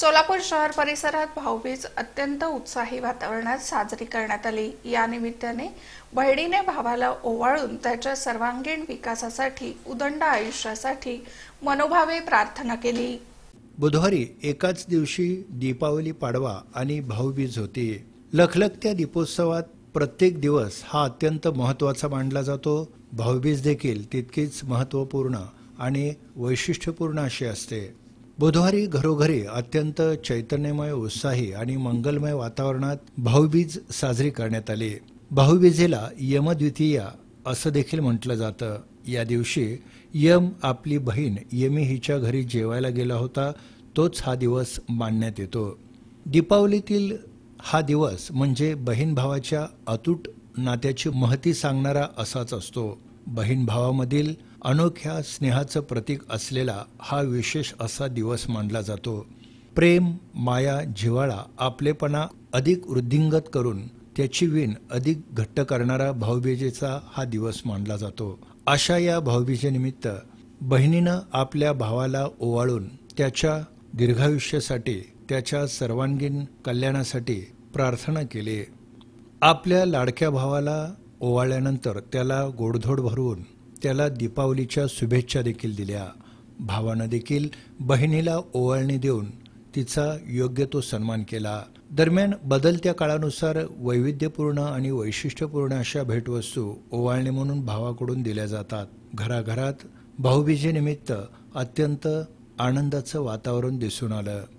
सोलापूर शहर परिसरात भाऊबीज अत्यंत उत्साही वातावरणात साजरी करण्यात आली या निमित्ताने बहिणीने भावाला ओवाळून त्याच्या सर्वांगीण विकासासाठी उदंड आयुष्यासाठी मनोभावे प्रार्थना केली बुधवारी एकाच दिवशी दीपावली पाडवा आणि भाऊबीज होती लखलखत्या दीपोत्सवात प्रत्येक दिवस हा अत्यंत महत्त्वाचा मानला जातो भाऊबीज देखील तितकीच महत्त्वपूर्ण आणि वैशिष्ट्यपूर्ण अशी असते बुधवारी घरोघरी अत्यंत चैतन्यमय उत्साही आणि मंगलमय वातावरणात भाऊबीज साजरी करण्यात आली भाऊबीजेला यमद्वितीया असं देखील म्हटलं जातं या दिवशी यम आपली बहीण यमी हिच्या घरी जेवायला गेला होता तोच हा दिवस मानण्यात येतो दीपावलीतील हा दिवस म्हणजे बहीण भावाच्या अतूट नात्याची महती सांगणारा असाच असतो बहीण भावामधील अनोख्या स्नेहाचं प्रतीक असलेला हा विशेष असा दिवस मानला जातो प्रेम माया जिवाळा आपलेपणा अधिक वृद्धिंगत करून त्याची विण अधिक घट्ट करणारा भाऊबीजेचा हा दिवस मानला जातो अशा या भाऊबीजेनिमित्त बहिणीनं आपल्या भावाला ओवाळून त्याच्या दीर्घायुष्यासाठी त्याच्या सर्वांगीण कल्याणासाठी प्रार्थना केली आपल्या लाडक्या भावाला ओवाळल्यानंतर त्याला गोडधोड भरवून त्याला दीपावलीच्या शुभेच्छा देखील दिल्या भावानं देखील बहिणीला ओवाळणी देऊन तिचा योग्य तो सन्मान केला दरम्यान बदलत्या काळानुसार वैविध्यपूर्ण आणि वैशिष्ट्यपूर्ण अशा भेटवस्तू ओवाळणी म्हणून भावाकडून दिल्या जातात घराघरात भाऊबीजेनिमित्त अत्यंत आनंदाचं वातावरण दिसून आलं